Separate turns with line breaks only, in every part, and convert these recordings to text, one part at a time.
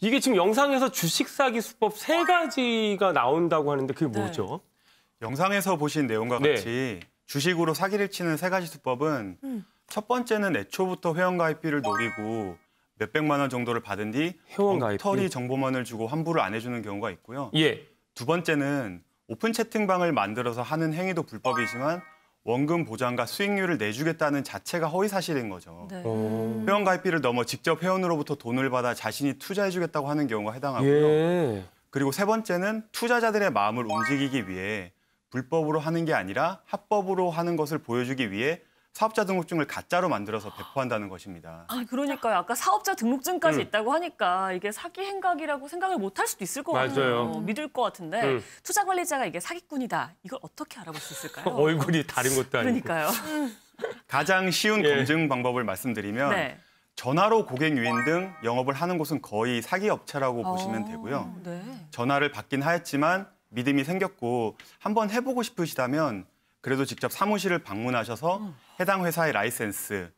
이게 지금 영상에서 주식 사기 수법 세 가지가 나온다고 하는데 그게 네. 뭐죠? 영상에서 보신 내용과 네. 같이 주식으로 사기를 치는 세 가지 수법은 음. 첫 번째는 애초부터 회원가입비를 노리고 몇백만 원 정도를 받은 뒤 엉터리 정보만을 주고 환불을 안 해주는 경우가 있고요. 예. 두 번째는 오픈 채팅방을 만들어서 하는 행위도 불법이지만 원금 보장과 수익률을 내주겠다는 자체가 허위 사실인 거죠. 네. 어. 회원 가입비를 넘어 직접 회원으로부터 돈을 받아 자신이 투자해주겠다고 하는 경우가 해당하고요. 예. 그리고 세 번째는 투자자들의 마음을 움직이기 위해 불법으로 하는 게 아니라 합법으로 하는 것을 보여주기 위해 사업자 등록증을 가짜로 만들어서 배포한다는 것입니다. 아, 그러니까요. 아까 사업자 등록증까지 음. 있다고 하니까 이게 사기 행각이라고 생각을 못할 수도 있을 것 같아요. 믿을 것 같은데 음. 투자 관리자가 이게 사기꾼이다. 이걸 어떻게 알아볼 수 있을까요? 얼굴이 다른 것도 아니고. 그러니까요. 가장 쉬운 예. 검증 방법을 말씀드리면 네. 전화로 고객 유인 등 영업을 하는 곳은 거의 사기 업체라고 아, 보시면 어, 되고요. 네. 전화를 받긴 하였지만 믿음이 생겼고 한번 해보고 싶으시다면 그래도 직접 사무실을 방문하셔서 음. 해당 회사의 라이센스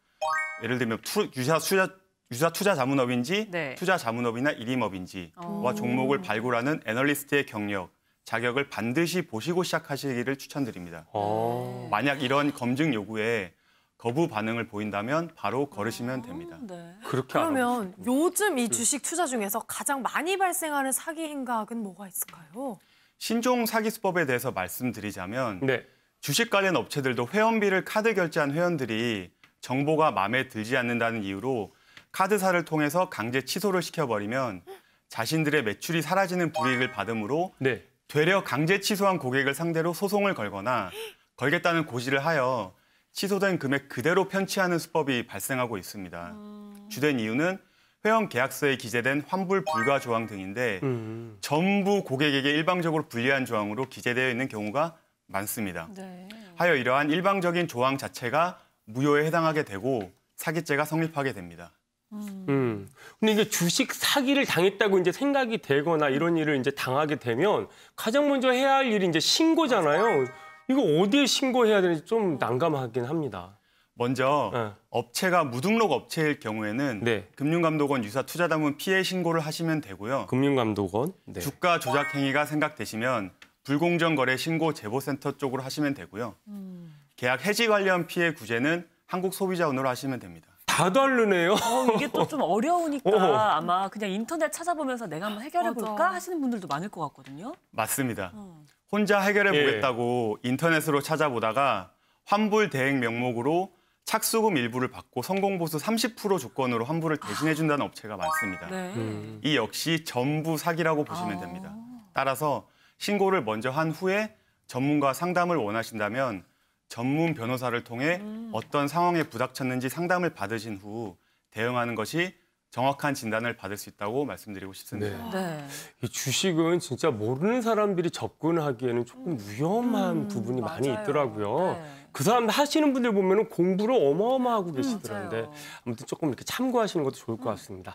예를 들면 투, 유사 투자 유사 투자 자문업인지 네. 투자 자문업이나 일임업인지와 어. 종목을 발굴하는 애널리스트의 경력 자격을 반드시 보시고 시작하시기를 추천드립니다. 오. 어. 만약 이런 검증 요구에 거부 반응을 보인다면 바로 걸으시면 어, 됩니다. 오, 네. 그렇게 그러면 요즘 이 음. 주식 투자 중에서 가장 많이 발생하는 사기 행각은 뭐가 있을까요? 신종 사기 수법에 대해서 말씀드리자면 네. 주식 관련 업체들도 회원비를 카드 결제한 회원들이 정보가 마음에 들지 않는다는 이유로 카드사를 통해서 강제 취소를 시켜버리면 자신들의 매출이 사라지는 불이익을 받으므로 네. 되려 강제 취소한 고객을 상대로 소송을 걸거나 걸겠다는 고지를 하여 취소된 금액 그대로 편취하는 수법이 발생하고 있습니다. 아. 주된 이유는 회원 계약서에 기재된 환불 불가 조항 등인데 음... 전부 고객에게 일방적으로 불리한 조항으로 기재되어 있는 경우가 많습니다. 네. 하여 이러한 일방적인 조항 자체가 무효에 해당하게 되고 사기죄가 성립하게 됩니다. 음. 음. 근데 이게 주식 사기를 당했다고 이제 생각이 되거나 이런 일을 이제 당하게 되면 가장 먼저 해야 할 일이 이제 신고잖아요. 이거 어디에 신고해야 되는지 좀 난감하긴 합니다. 먼저 네. 업체가 무등록 업체일 경우에는 네. 금융감독원 유사 투자담은 피해 신고를 하시면 되고요. 금융감독원 네. 주가 조작 행위가 생각되시면 불공정 거래 신고 제보센터 쪽으로 하시면 되고요. 음. 계약 해지 관련 피해 구제는 한국 소비자원으로 하시면 됩니다. 다 다르네요. 어, 이게 또 좀 어려우니까 어. 아마 그냥 인터넷 찾아보면서 내가 한번 해결해 볼까 하시는 분들도 많을 것 같거든요. 맞습니다. 어. 혼자 해결해 예. 보겠다고 예. 인터넷으로 찾아보다가 환불 대행 명목으로 착수금 일부를 받고 성공보수 30% 조건으로 환불을 아. 대신해 준다는 업체가 많습니다. 네. 음. 이 역시 전부 사기라고 보시면 아. 됩니다. 따라서 신고를 먼저 한 후에 전문가 상담을 원하신다면 전문 변호사를 통해 음. 어떤 상황에 부닥쳤는지 상담을 받으신 후 대응하는 것이 정확한 진단을 받을 수 있다고 말씀드리고 싶습니다. 네. 네. 이 주식은 진짜 모르는 사람들이 접근하기에는 조금 위험한 음, 부분이 맞아요. 많이 있더라고요. 네. 그 사람 하시는 분들 보면 공부를 어마어마하고 계시더라는데 음, 아무튼 조금 이렇게 참고하시는 것도 좋을 것 음. 같습니다.